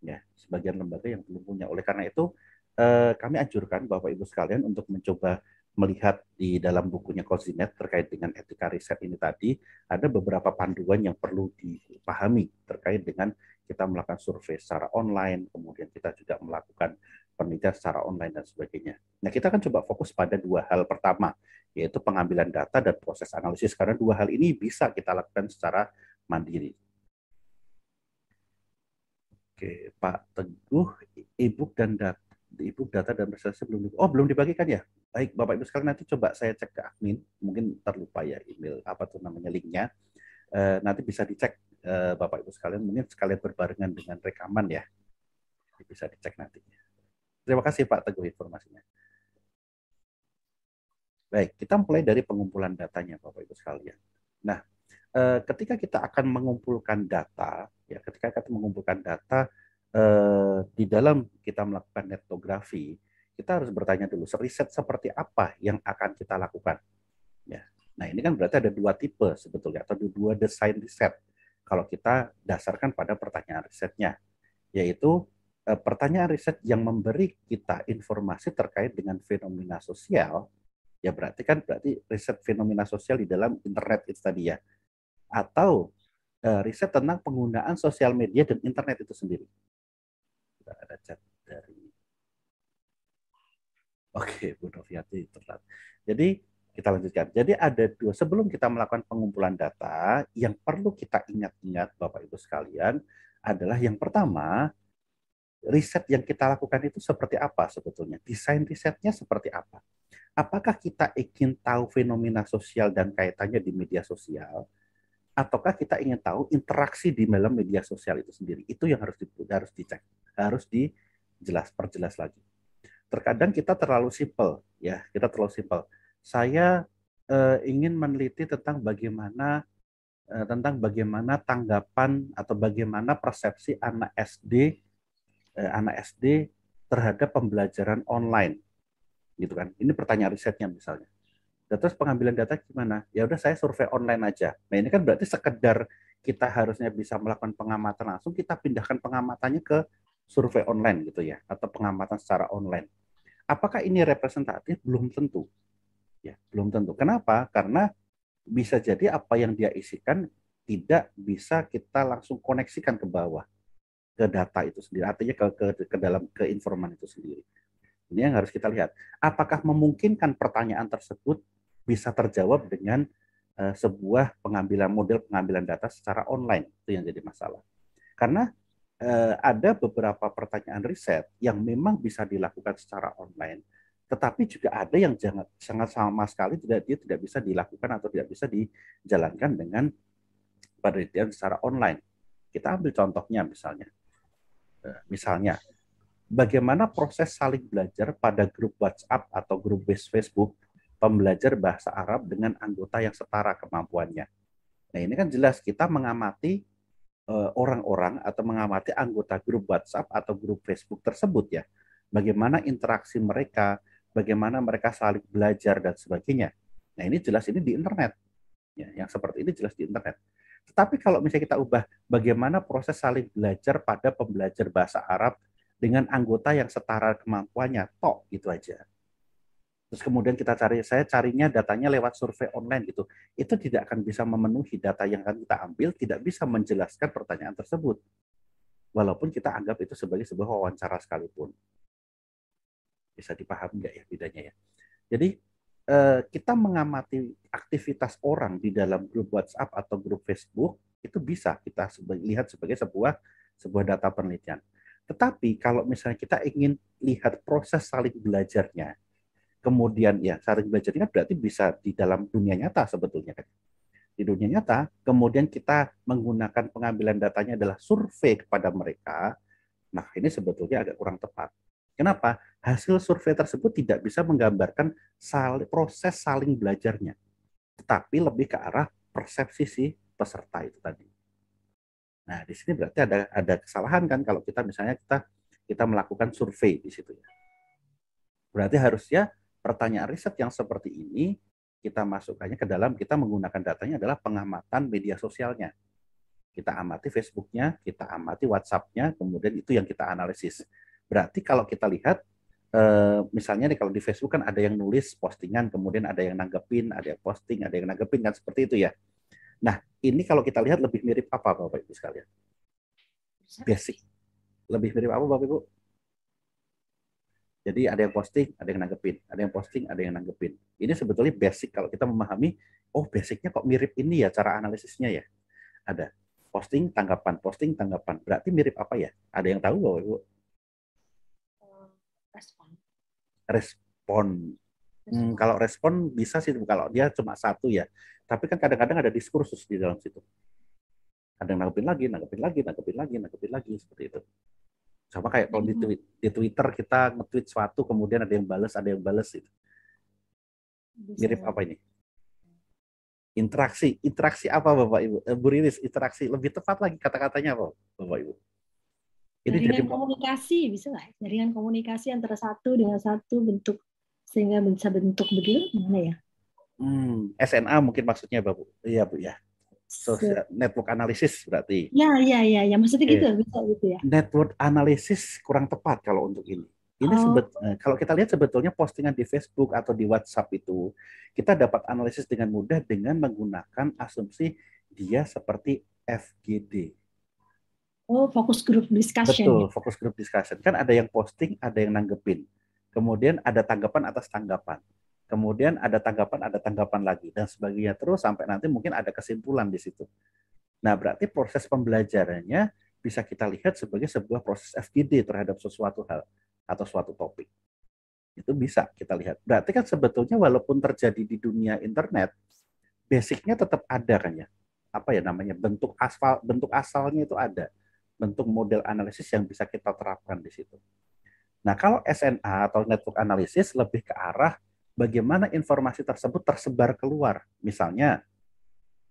ya sebagian lembaga yang belum punya. Oleh karena itu eh, kami anjurkan Bapak Ibu sekalian untuk mencoba melihat di dalam bukunya Cosinet terkait dengan etika riset ini tadi ada beberapa panduan yang perlu dipahami terkait dengan kita melakukan survei secara online, kemudian kita juga melakukan penelitian secara online dan sebagainya. Nah, kita akan coba fokus pada dua hal pertama, yaitu pengambilan data dan proses analisis karena dua hal ini bisa kita lakukan secara mandiri. Oke, Pak Teguh, e dan data e data dan presentasi belum oh belum dibagikan ya. Baik, Bapak Ibu sekarang nanti coba saya cek ke admin, mungkin terlupa ya email apa tuh namanya linknya. E, nanti bisa dicek e, Bapak Ibu sekalian, mungkin sekalian berbarengan dengan rekaman ya. Bisa dicek nanti. Terima kasih Pak Teguh informasinya. Baik, kita mulai dari pengumpulan datanya Bapak Ibu sekalian. Nah, Eh, ketika kita akan mengumpulkan data, ya ketika kita mengumpulkan data eh, di dalam kita melakukan netografi, kita harus bertanya dulu, riset seperti apa yang akan kita lakukan? Ya. Nah, ini kan berarti ada dua tipe sebetulnya atau dua desain riset kalau kita dasarkan pada pertanyaan risetnya, yaitu eh, pertanyaan riset yang memberi kita informasi terkait dengan fenomena sosial, ya berarti kan berarti riset fenomena sosial di dalam internet itu tadi ya atau uh, riset tentang penggunaan sosial media dan internet itu sendiri. Kita ada chat dari Oke, Bu Noviati terlihat. Jadi kita lanjutkan. Jadi ada dua sebelum kita melakukan pengumpulan data yang perlu kita ingat-ingat Bapak Ibu sekalian adalah yang pertama riset yang kita lakukan itu seperti apa sebetulnya? Desain risetnya seperti apa? Apakah kita ingin tahu fenomena sosial dan kaitannya di media sosial ataukah kita ingin tahu interaksi di dalam media sosial itu sendiri itu yang harus di, harus dicek harus dijelas perjelas lagi terkadang kita terlalu simple ya kita terlalu simple saya eh, ingin meneliti tentang bagaimana eh, tentang bagaimana tanggapan atau bagaimana persepsi anak SD eh, anak SD terhadap pembelajaran online gitu kan ini pertanyaan risetnya misalnya dan nah, terus pengambilan data gimana? Ya udah saya survei online aja. Nah ini kan berarti sekedar kita harusnya bisa melakukan pengamatan langsung, kita pindahkan pengamatannya ke survei online gitu ya, atau pengamatan secara online. Apakah ini representatif? Belum tentu. Ya, belum tentu. Kenapa? Karena bisa jadi apa yang dia isikan tidak bisa kita langsung koneksikan ke bawah ke data itu sendiri artinya ke ke, ke dalam ke informan itu sendiri ini yang harus kita lihat apakah memungkinkan pertanyaan tersebut bisa terjawab dengan uh, sebuah pengambilan model pengambilan data secara online itu yang jadi masalah. Karena uh, ada beberapa pertanyaan riset yang memang bisa dilakukan secara online, tetapi juga ada yang sangat sangat sama sekali tidak dia tidak bisa dilakukan atau tidak bisa dijalankan dengan penelitian secara online. Kita ambil contohnya misalnya. Eh, misalnya, bagaimana proses saling belajar pada grup WhatsApp atau grup base Facebook pembelajar bahasa Arab dengan anggota yang setara kemampuannya. Nah ini kan jelas kita mengamati eh, orang-orang atau mengamati anggota grup WhatsApp atau grup Facebook tersebut ya. Bagaimana interaksi mereka, bagaimana mereka saling belajar dan sebagainya. Nah ini jelas ini di internet. Ya, yang seperti ini jelas di internet. Tetapi kalau misalnya kita ubah bagaimana proses saling belajar pada pembelajar bahasa Arab dengan anggota yang setara kemampuannya, tok gitu aja terus kemudian kita cari saya carinya datanya lewat survei online gitu itu tidak akan bisa memenuhi data yang akan kita ambil tidak bisa menjelaskan pertanyaan tersebut walaupun kita anggap itu sebagai sebuah wawancara sekalipun bisa dipahami nggak ya bedanya ya jadi eh, kita mengamati aktivitas orang di dalam grup WhatsApp atau grup Facebook itu bisa kita lihat sebagai sebuah sebuah data penelitian. Tetapi kalau misalnya kita ingin lihat proses saling belajarnya, kemudian ya sharing belajar ini kan berarti bisa di dalam dunia nyata sebetulnya kan di dunia nyata kemudian kita menggunakan pengambilan datanya adalah survei kepada mereka nah ini sebetulnya agak kurang tepat kenapa hasil survei tersebut tidak bisa menggambarkan sal proses saling belajarnya tetapi lebih ke arah persepsi si peserta itu tadi nah di sini berarti ada ada kesalahan kan kalau kita misalnya kita kita melakukan survei di situ ya berarti harusnya pertanyaan riset yang seperti ini kita masukkannya ke dalam kita menggunakan datanya adalah pengamatan media sosialnya. Kita amati Facebooknya, kita amati WhatsAppnya, kemudian itu yang kita analisis. Berarti kalau kita lihat, eh, misalnya nih kalau di Facebook kan ada yang nulis postingan, kemudian ada yang nanggepin, ada yang posting, ada yang nanggepin kan seperti itu ya. Nah ini kalau kita lihat lebih mirip apa Bapak Ibu sekalian? Basic. Lebih mirip apa Bapak Ibu? Jadi ada yang posting, ada yang nanggepin, ada yang posting, ada yang nanggepin. Ini sebetulnya basic kalau kita memahami, oh basicnya kok mirip ini ya cara analisisnya ya. Ada posting tanggapan, posting tanggapan. Berarti mirip apa ya? Ada yang tahu gak, Bu? Eh, respon. Respon. Hmm, kalau respon bisa sih kalau dia cuma satu ya. Tapi kan kadang-kadang ada diskursus di dalam situ. Ada yang nanggepin lagi, nanggepin lagi, nanggepin lagi, nanggepin lagi seperti itu sama kayak kalau di, tweet, di Twitter kita nge-tweet suatu kemudian ada yang bales, ada yang bales itu mirip apa ini interaksi interaksi apa bapak ibu eh, Bu Riris interaksi lebih tepat lagi kata-katanya apa bapak ibu ini jaringan jadi... komunikasi bisa nggak jaringan komunikasi antara satu dengan satu bentuk sehingga bisa bentuk begitu mana ya hmm, SNA mungkin maksudnya bapak iya bu ya sosial iya. network analisis berarti. Ya, ya, ya, ya. Maksudnya iya. gitu, yeah. bisa gitu ya. Network analisis kurang tepat kalau untuk ini. Ini oh. sebet eh, kalau kita lihat sebetulnya postingan di Facebook atau di WhatsApp itu kita dapat analisis dengan mudah dengan menggunakan asumsi dia seperti FGD. Oh, fokus group discussion. Betul, ya. fokus group discussion. Kan ada yang posting, ada yang nanggepin. Kemudian ada tanggapan atas tanggapan kemudian ada tanggapan, ada tanggapan lagi, dan sebagainya terus sampai nanti mungkin ada kesimpulan di situ. Nah, berarti proses pembelajarannya bisa kita lihat sebagai sebuah proses FGD terhadap sesuatu hal atau suatu topik. Itu bisa kita lihat. Berarti kan sebetulnya walaupun terjadi di dunia internet, basicnya tetap ada kan ya. Apa ya namanya, bentuk asfal, bentuk asalnya itu ada. Bentuk model analisis yang bisa kita terapkan di situ. Nah, kalau SNA atau network analysis lebih ke arah bagaimana informasi tersebut tersebar keluar. Misalnya,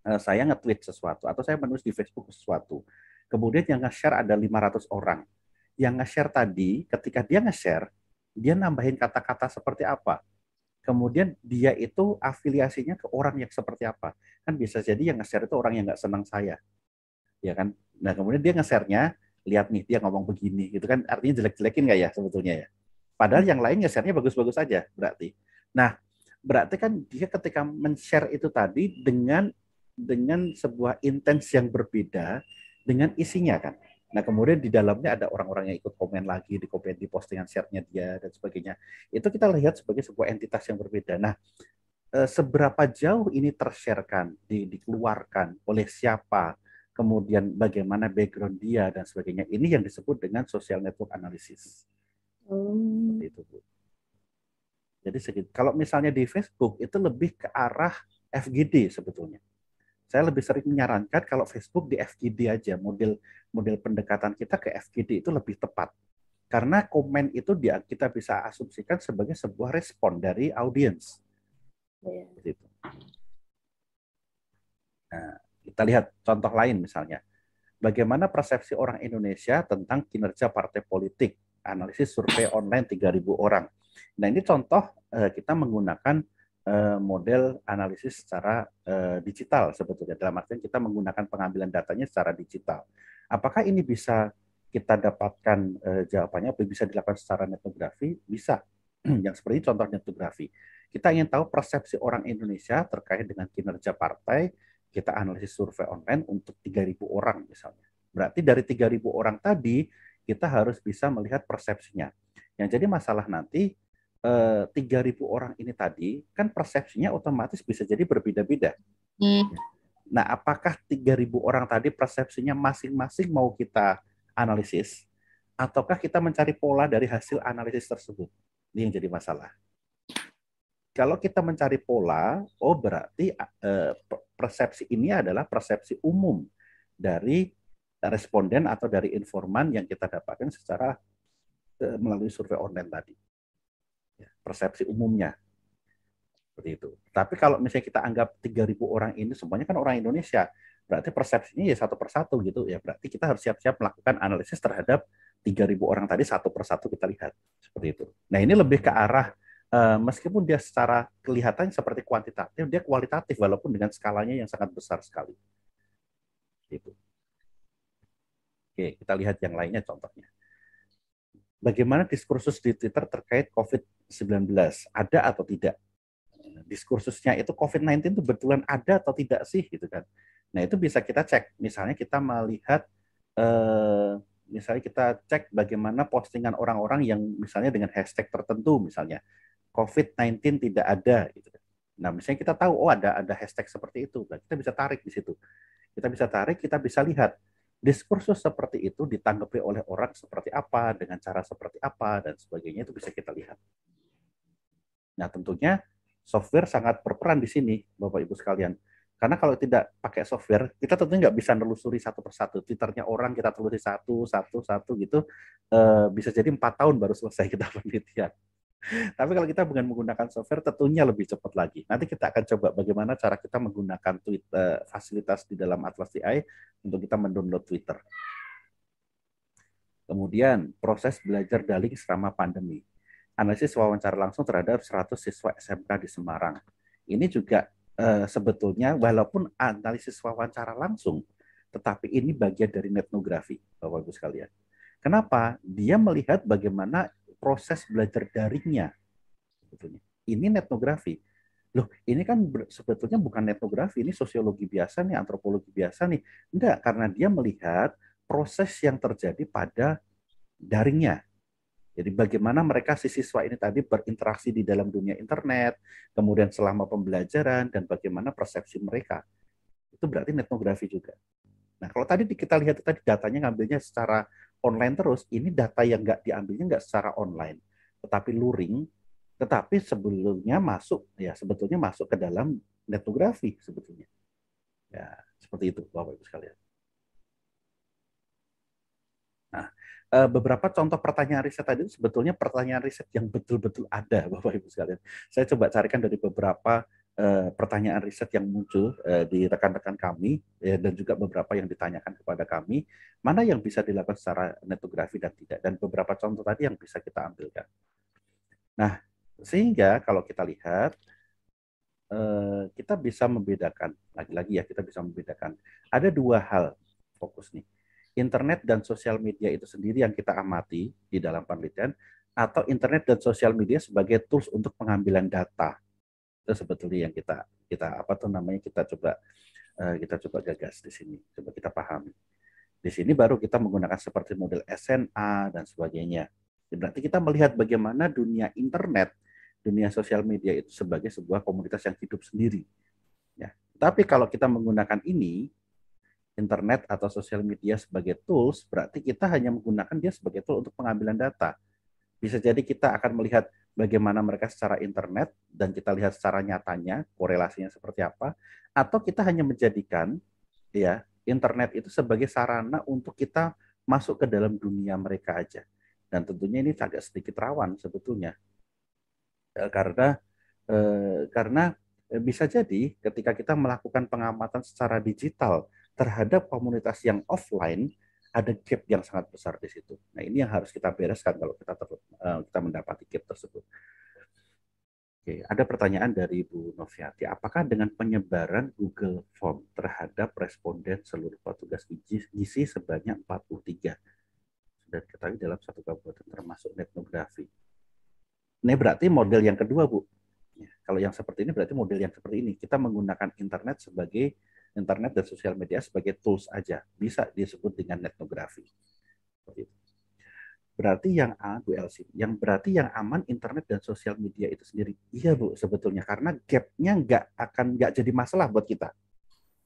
eh, saya nge-tweet sesuatu atau saya menulis di Facebook sesuatu. Kemudian yang nge-share ada 500 orang. Yang nge-share tadi, ketika dia nge-share, dia nambahin kata-kata seperti apa? Kemudian dia itu afiliasinya ke orang yang seperti apa? Kan bisa jadi yang nge-share itu orang yang nggak senang saya. Ya kan? Nah, kemudian dia nge-share-nya, lihat nih dia ngomong begini Itu kan artinya jelek-jelekin nggak ya sebetulnya ya. Padahal yang lain nge-share-nya bagus-bagus saja berarti. Nah, berarti kan dia ketika men-share itu tadi dengan dengan sebuah intens yang berbeda dengan isinya kan. Nah, kemudian di dalamnya ada orang-orang yang ikut komen lagi di komen di postingan share-nya dia dan sebagainya. Itu kita lihat sebagai sebuah entitas yang berbeda. Nah, eh, seberapa jauh ini tersharekan, di, dikeluarkan oleh siapa, kemudian bagaimana background dia dan sebagainya. Ini yang disebut dengan social network analysis. Hmm. Seperti itu, Bu. Jadi segitu. Kalau misalnya di Facebook itu lebih ke arah FGD sebetulnya. Saya lebih sering menyarankan kalau Facebook di FGD aja model model pendekatan kita ke FGD itu lebih tepat. Karena komen itu dia kita bisa asumsikan sebagai sebuah respon dari audiens. Iya, iya. Nah, kita lihat contoh lain misalnya. Bagaimana persepsi orang Indonesia tentang kinerja partai politik analisis survei online 3.000 orang. Nah ini contoh eh, kita menggunakan eh, model analisis secara eh, digital sebetulnya. Dalam artian kita menggunakan pengambilan datanya secara digital. Apakah ini bisa kita dapatkan jawabannya? Bisa dilakukan secara netografi? Bisa. Yang seperti contoh netografi. Kita ingin tahu persepsi orang Indonesia terkait dengan kinerja partai, kita analisis survei online untuk 3.000 orang misalnya. Berarti dari 3.000 orang tadi, kita harus bisa melihat persepsinya. Yang jadi masalah nanti 3.000 eh, orang ini tadi kan persepsinya otomatis bisa jadi berbeda-beda. Hmm. Nah, apakah 3.000 orang tadi persepsinya masing-masing mau kita analisis ataukah kita mencari pola dari hasil analisis tersebut? Ini yang jadi masalah. Kalau kita mencari pola, oh berarti eh, persepsi ini adalah persepsi umum dari responden atau dari informan yang kita dapatkan secara eh, melalui survei online tadi. Ya, persepsi umumnya seperti itu. Tapi kalau misalnya kita anggap 3.000 orang ini semuanya kan orang Indonesia, berarti persepsinya ya satu persatu gitu ya. Berarti kita harus siap-siap melakukan analisis terhadap 3.000 orang tadi satu persatu kita lihat seperti itu. Nah ini lebih ke arah eh, meskipun dia secara kelihatan seperti kuantitatif, dia kualitatif walaupun dengan skalanya yang sangat besar sekali. Gitu. Oke, kita lihat yang lainnya contohnya. Bagaimana diskursus di Twitter terkait COVID-19? Ada atau tidak? Nah, diskursusnya itu COVID-19 itu betulan ada atau tidak sih gitu kan. Nah, itu bisa kita cek. Misalnya kita melihat eh, misalnya kita cek bagaimana postingan orang-orang yang misalnya dengan hashtag tertentu misalnya COVID-19 tidak ada gitu. Kan? Nah, misalnya kita tahu oh ada ada hashtag seperti itu. Nah, kita bisa tarik di situ. Kita bisa tarik, kita bisa lihat diskursus seperti itu ditanggapi oleh orang seperti apa, dengan cara seperti apa, dan sebagainya itu bisa kita lihat. Nah tentunya software sangat berperan di sini, Bapak-Ibu sekalian. Karena kalau tidak pakai software, kita tentu nggak bisa nelusuri satu persatu. Twitternya orang kita telusuri satu, satu, satu gitu. E, bisa jadi empat tahun baru selesai kita penelitian. Tapi kalau kita bukan menggunakan software, tentunya lebih cepat lagi. Nanti kita akan coba bagaimana cara kita menggunakan Twitter, eh, fasilitas di dalam Atlas AI untuk kita mendownload Twitter. Kemudian proses belajar daring selama pandemi. Analisis wawancara langsung terhadap 100 siswa SMK di Semarang. Ini juga e, sebetulnya walaupun analisis wawancara langsung, tetapi ini bagian dari netnografi, Bapak Ibu sekalian. Kenapa? Dia melihat bagaimana proses belajar daringnya. Sebetulnya. Ini etnografi. Loh, ini kan sebetulnya bukan etnografi, ini sosiologi biasa nih, antropologi biasa nih. Enggak, karena dia melihat proses yang terjadi pada daringnya. Jadi bagaimana mereka si siswa ini tadi berinteraksi di dalam dunia internet, kemudian selama pembelajaran, dan bagaimana persepsi mereka. Itu berarti etnografi juga. Nah, kalau tadi kita lihat tadi datanya ngambilnya secara online terus, ini data yang nggak diambilnya nggak secara online, tetapi luring, tetapi sebelumnya masuk ya sebetulnya masuk ke dalam datografi sebetulnya. Ya, seperti itu Bapak Ibu sekalian. Nah, eh, beberapa contoh pertanyaan riset tadi itu sebetulnya pertanyaan riset yang betul-betul ada Bapak Ibu sekalian. Saya coba carikan dari beberapa uh, pertanyaan riset yang muncul uh, di rekan-rekan kami ya, dan juga beberapa yang ditanyakan kepada kami mana yang bisa dilakukan secara netografi dan tidak dan beberapa contoh tadi yang bisa kita ambilkan. Nah sehingga kalau kita lihat uh, kita bisa membedakan lagi-lagi ya kita bisa membedakan ada dua hal fokus nih internet dan sosial media itu sendiri yang kita amati di dalam penelitian atau internet dan sosial media sebagai tools untuk pengambilan data itu sebetulnya yang kita kita apa tuh namanya kita coba eh, kita coba gagas di sini coba kita pahami di sini baru kita menggunakan seperti model SNA dan sebagainya berarti kita melihat bagaimana dunia internet dunia sosial media itu sebagai sebuah komunitas yang hidup sendiri ya tapi kalau kita menggunakan ini internet atau sosial media sebagai tools berarti kita hanya menggunakan dia sebagai tool untuk pengambilan data bisa jadi kita akan melihat bagaimana mereka secara internet dan kita lihat secara nyatanya korelasinya seperti apa atau kita hanya menjadikan ya internet itu sebagai sarana untuk kita masuk ke dalam dunia mereka aja dan tentunya ini agak sedikit rawan sebetulnya e, karena e, karena bisa jadi ketika kita melakukan pengamatan secara digital terhadap komunitas yang offline ada gap yang sangat besar di situ. Nah, ini yang harus kita bereskan kalau kita ter, uh, kita mendapati gap tersebut. Oke, ada pertanyaan dari Bu Noviati, apakah dengan penyebaran Google Form terhadap responden seluruh petugas gizi sebanyak 43 sudah diketahui dalam satu kabupaten termasuk etnografi. Ini berarti model yang kedua, Bu. Ya, kalau yang seperti ini berarti model yang seperti ini. Kita menggunakan internet sebagai internet dan sosial media sebagai tools aja. Bisa disebut dengan netnografi. Berarti yang A, Bu Elsi, yang berarti yang aman internet dan sosial media itu sendiri. Iya Bu, sebetulnya karena gapnya nggak akan nggak jadi masalah buat kita.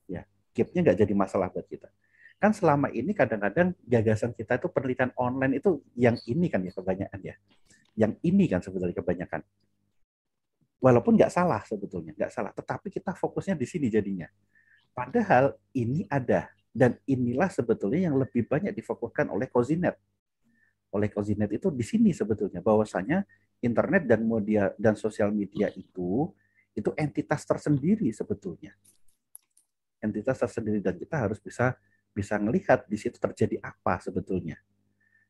Ya, gapnya nggak jadi masalah buat kita kan selama ini kadang-kadang gagasan kita itu penelitian online itu yang ini kan ya kebanyakan ya yang ini kan sebetulnya kebanyakan walaupun nggak salah sebetulnya nggak salah tetapi kita fokusnya di sini jadinya Padahal ini ada dan inilah sebetulnya yang lebih banyak difokuskan oleh Kozinet. Oleh Kozinet itu di sini sebetulnya bahwasanya internet dan media dan sosial media itu itu entitas tersendiri sebetulnya. Entitas tersendiri dan kita harus bisa bisa melihat di situ terjadi apa sebetulnya.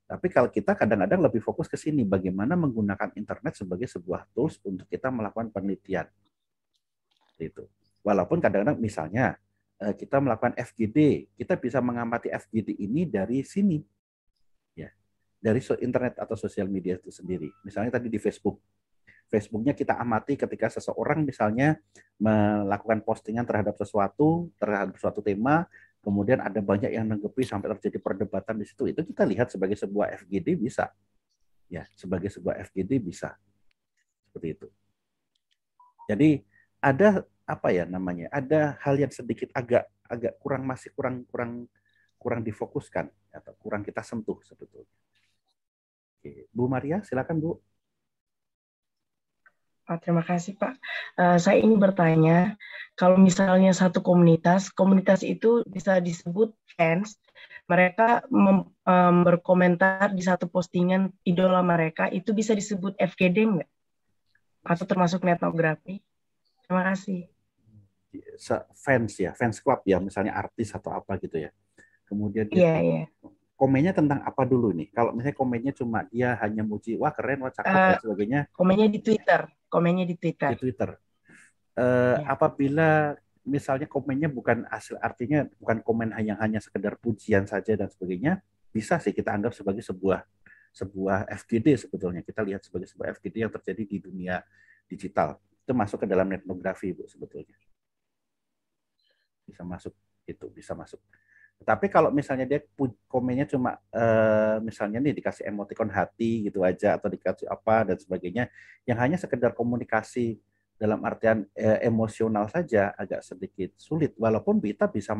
Tapi kalau kita kadang-kadang lebih fokus ke sini, bagaimana menggunakan internet sebagai sebuah tools untuk kita melakukan penelitian. Itu. Walaupun kadang-kadang misalnya Eh, kita melakukan FGD, kita bisa mengamati FGD ini dari sini. Ya. Dari internet atau sosial media itu sendiri. Misalnya tadi di Facebook. Facebooknya kita amati ketika seseorang misalnya melakukan postingan terhadap sesuatu, terhadap suatu tema, kemudian ada banyak yang menanggapi sampai terjadi perdebatan di situ. Itu kita lihat sebagai sebuah FGD bisa. Ya, sebagai sebuah FGD bisa. Seperti itu. Jadi ada apa ya namanya ada hal yang sedikit agak agak kurang masih kurang kurang kurang difokuskan atau kurang kita sentuh sebetulnya. Oke, Bu Maria silakan Bu. Oh, terima kasih Pak. Eh, saya ingin bertanya, kalau misalnya satu komunitas, komunitas itu bisa disebut fans. Mereka mem, um, berkomentar di satu postingan idola mereka itu bisa disebut FGD nggak? Atau termasuk netnografi? Terima kasih fans ya, fans club ya, misalnya artis atau apa gitu ya. Kemudian dia yeah, yeah. komennya tentang apa dulu nih? Kalau misalnya komennya cuma dia hanya muji, wah keren, wah cakep uh, dan sebagainya. Komennya di Twitter, komennya di Twitter. Di Twitter. Uh, eh, yeah. Apabila misalnya komennya bukan hasil artinya bukan komen yang hanya sekedar pujian saja dan sebagainya, bisa sih kita anggap sebagai sebuah sebuah FGD sebetulnya kita lihat sebagai sebuah FGD yang terjadi di dunia digital itu masuk ke dalam netnografi bu sebetulnya bisa masuk itu bisa masuk. Tapi kalau misalnya dia komennya cuma uh, misalnya nih dikasih emoticon hati gitu aja atau dikasih apa dan sebagainya yang hanya sekedar komunikasi dalam artian uh, emosional saja agak sedikit sulit walaupun kita bisa